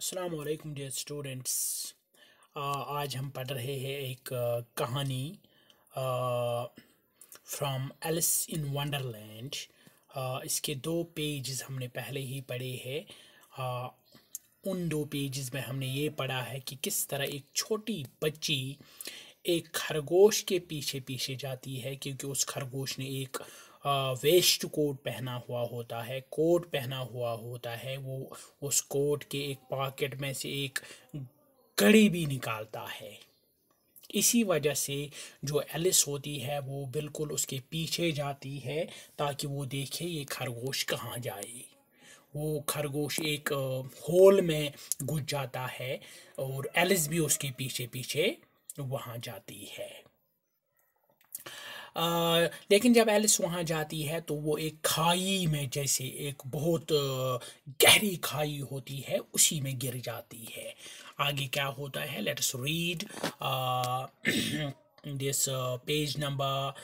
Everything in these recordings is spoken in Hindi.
अस्सलाम वालेकुम डियर स्टूडेंट्स आज हम पढ़ रहे हैं एक uh, कहानी फ्रॉम एलिस इन वंडरलैंड इसके दो पेजेस हमने पहले ही पढ़े हैं uh, उन दो पेजेस में हमने ये पढ़ा है कि किस तरह एक छोटी बच्ची एक खरगोश के पीछे पीछे जाती है क्योंकि उस खरगोश ने एक वेस्ट कोट पहना हुआ होता है कोट पहना हुआ होता है वो उस कोट के एक पॉकेट में से एक कड़ी भी निकालता है इसी वजह से जो एलिस होती है वो बिल्कुल उसके पीछे जाती है ताकि वो देखे ये खरगोश कहाँ जाए वो खरगोश एक होल में घुस जाता है और एलिस भी उसके पीछे पीछे वहाँ जाती है लेकिन जब एलिस वहाँ जाती है तो वो एक खाई में जैसे एक बहुत गहरी खाई होती है उसी में गिर जाती है आगे क्या होता है let's read this page number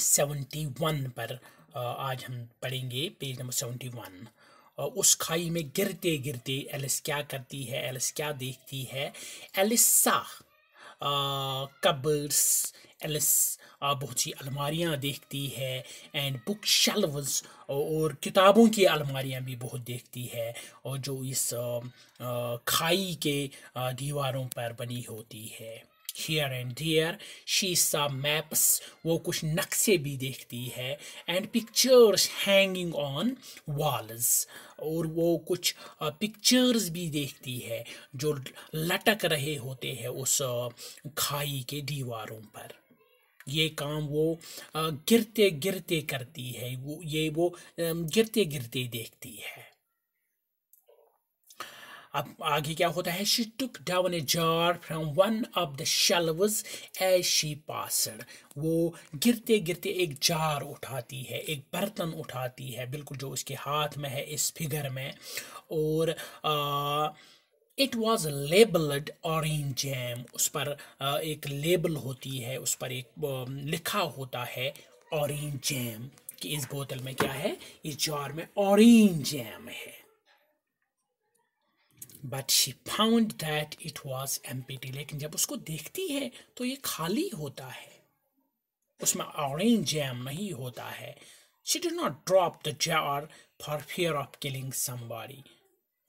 seventy one पर uh, आज हम पढ़ेंगे पेज नंबर सेवेंटी वन उस खाई में गिरते गिरते एलिस क्या करती है एलिस क्या देखती है एलिसा कबर्स एलिस बहुत सी अलमारियाँ देखती है एंड बुक शेल्वस और किताबों की अलमारियाँ भी बहुत देखती है और जो इस खाई के दीवारों पर बनी होती है here and there she saw maps वो कुछ नक्शे भी देखती है and pictures hanging on walls और वो कुछ पिक्चर्स भी देखती है जो लटक रहे होते हैं उस खाई के दीवारों पर ये काम वो गिरते गिरते करती है वो ये वो गिरते गिरते देखती है अब आगे क्या होता है she took down a jar from one of the shelves as she passed वो गिरते गिरते एक जार उठाती है एक बर्तन उठाती है बिल्कुल जो उसके हाथ में है इस फिगर में और it was labelled orange jam उस पर एक लेबल होती है उस पर एक लिखा होता है ऑरेंज जैम कि इस बोतल में क्या है इस जार में ऑरेंज जैम है but she found that it was empty लेकिन जब उसको देखती है तो ये खाली होता है उसमें ऑरेंज जैम नहीं होता है she do not drop the jar for fear of killing somebody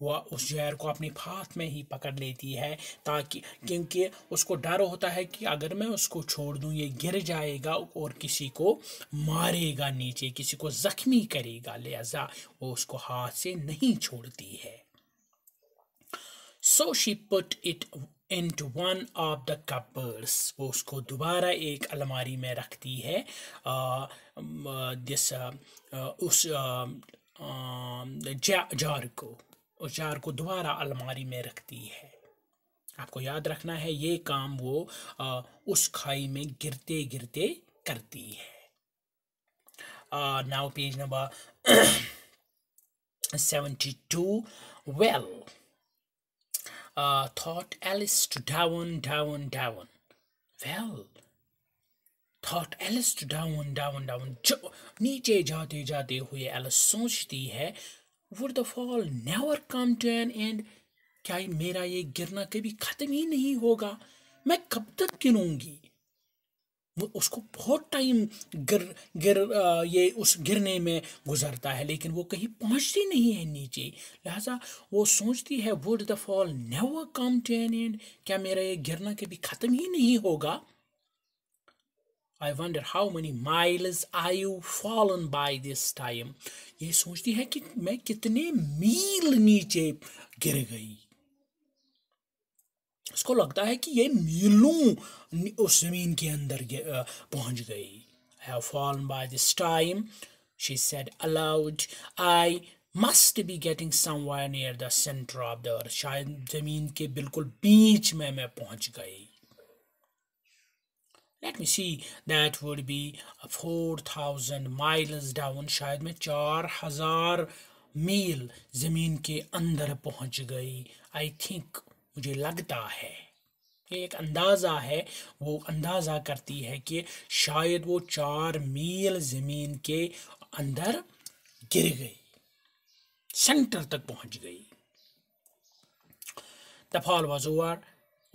वह उस जैर को अपने हाथ में ही पकड़ लेती है ताकि क्योंकि उसको डर होता है कि अगर मैं उसको छोड़ दूँ ये गिर जाएगा और किसी को मारेगा नीचे किसी को ज़ख्मी करेगा लिहाजा वो उसको हाथ से नहीं छोड़ती है so she put it to one of the cupboards वो उसको दोबारा एक अलमारी में रखती है जिस उस जार को उस जार को दोबारा अलमारी में रखती है आपको याद रखना है ये काम वो उस खाई में गिरते गिरते करती है now page number seventy two well uh, thought Alice to down, down, down. Well, thought Alice to down, down, down. जो नीचे जाते जाते हुए Alice सोचती है would the fall never come to an end? क्या मेरा ये गिरना कभी ख़त्म ही नहीं होगा मैं कब तक गिरूंगी वो उसको बहुत टाइम गिर गिर ये उस गिरने में गुजरता है लेकिन वो कहीं पहुंचती नहीं है नीचे लिहाजा वो सोचती है would the fall never come to an end क्या मेरा ये गिरना कभी ख़त्म ही नहीं होगा I wonder how many miles I you fallen by this time ये सोचती है कि मैं कितने मील नीचे गिर गई उसको लगता है कि ये मीलों उस ज़मीन के अंदर पहुंच गई I have fallen by this time she said aloud I must be getting somewhere near the centre of the earth शायद ज़मीन के बिल्कुल बीच में मैं पहुंच गई let me see that would be four thousand miles down शायद मैं चार हज़ार मील ज़मीन के अंदर पहुंच गई आई थिंक मुझे लगता है ये एक अंदाज़ा है वो अंदाज़ा करती है कि शायद वो चार मील ज़मीन के अंदर गिर गई सेंटर तक पहुंच गई द फॉल वॉज ओवर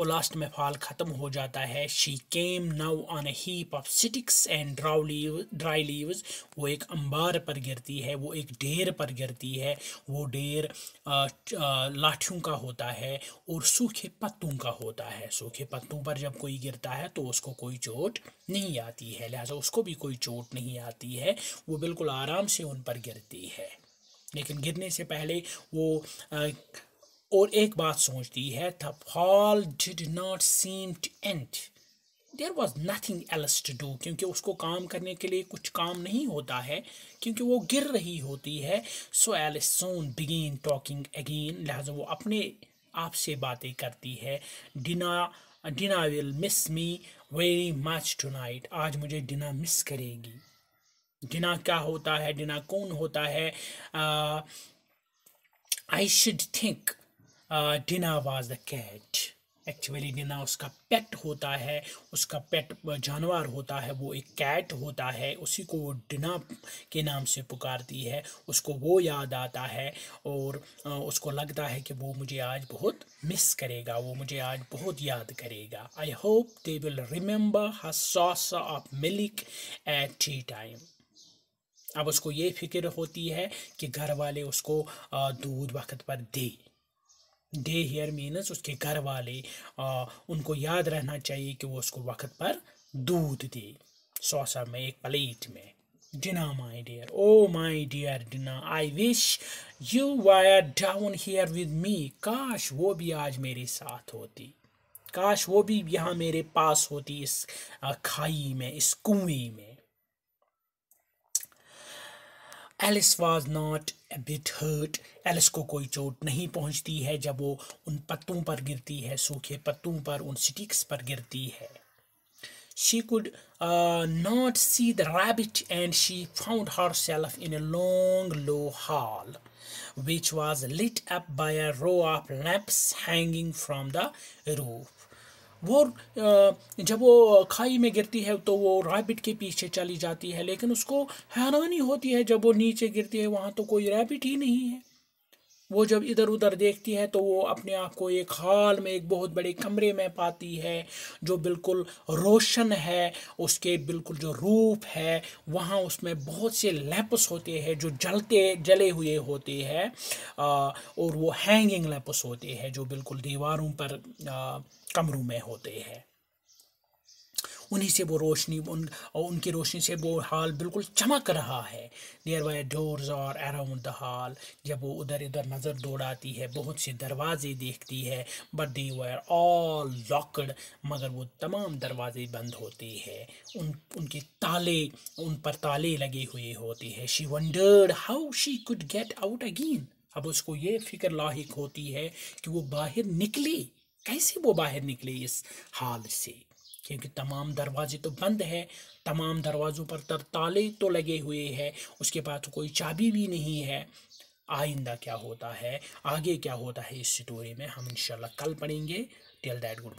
और लास्ट में फाल ख़त्म हो जाता है she came now on a heap of sticks and dry leave dry leaves वो एक अंबार पर गिरती है वो एक ढेर पर गिरती है वो ढेर लाठियों का होता है और सूखे पत्तों का होता है सूखे पत्तों पर जब कोई गिरता है तो उसको कोई चोट नहीं आती है लिहाजा उसको भी कोई चोट नहीं आती है वो बिल्कुल आराम से उन पर गिरती है लेकिन गिरने से पहले वो आ, और एक बात सोचती है the fall did not seem to end there was nothing else to do क्योंकि उसको काम करने के लिए कुछ काम नहीं होता है क्योंकि वो गिर रही होती है so Alice soon began talking again लिहाजा वो अपने आप से बातें करती है Dinah Dinah will miss me very much tonight आज मुझे डिना मिस करेगी डिना क्या होता है डिना कौन होता है I should think Dinah was the cat actually Dinah उसका पेट होता है उसका पेट जानवर होता है वो एक कैट होता है उसी को वो डिना के नाम से पुकारती है उसको वो याद आता है और उसको लगता है कि वो मुझे आज बहुत मिस करेगा वो मुझे आज बहुत याद करेगा I hope they will remember her saucer of milk at tea time अब उसको ये फिक्र होती है कि घर वाले उसको दूध वक्त पर दें डे हेयर मीनस उसके घर वाले आ, उनको याद रहना चाहिए कि वो उसको वक्त पर दूध दे सौसा में एक प्लेट में Dinah my dear. Oh oh, my dear Dinah I wish you were down here with me काश वो भी आज मेरे साथ होती काश वो भी यहाँ मेरे पास होती इस खाई में इस कुएं में Alice was not a bit hurt Alice को कोई चोट नहीं पहुंचती है जब वो उन पत्तों पर गिरती है सूखे पत्तों पर उन स्टिक्स पर गिरती है she could not see the rabbit and she found herself in a long low hall which was lit up by a row of lamps hanging from the roof वो जब वो खाई में गिरती है तो वो रैबिट के पीछे चली जाती है लेकिन उसको हैरानी होती है जब वो नीचे गिरती है वहाँ तो कोई रैबिट ही नहीं है वो जब इधर उधर देखती है तो वो अपने आप को एक हाल में एक बहुत बड़े कमरे में पाती है जो बिल्कुल रोशन है उसके बिल्कुल जो रूप है वहाँ उसमें बहुत से लैपस होते हैं जो जलते जले हुए होते हैं और वो हैंगिंग लैपस होते हैं जो बिल्कुल दीवारों पर आ, कमरों में होते हैं उन्हीं से वो रोशनी उन और उनकी रोशनी से वो हाल बिल्कुल चमक रहा है नियर बाय डोर्स और अराउंड द हॉल जब वो उधर इधर नज़र दौड़ाती है बहुत से दरवाजे देखती है but they were all locked मगर वो तमाम दरवाजे बंद होते हैं उन उनके ताले उन पर ताले लगे हुए होते हैं she wondered how she could get out again अब उसको ये फिक्र लाक होती है कि वो बाहर निकले कैसे वो बाहर निकले इस हाल से क्योंकि तमाम दरवाजे तो बंद हैं तमाम दरवाज़ों पर तरताले ताले तो लगे हुए हैं उसके पास कोई चाबी भी नहीं है आइंदा क्या होता है आगे क्या होता है इस स्टोरी में हम इंशाल्लाह कल पढ़ेंगे टिल दैट गुड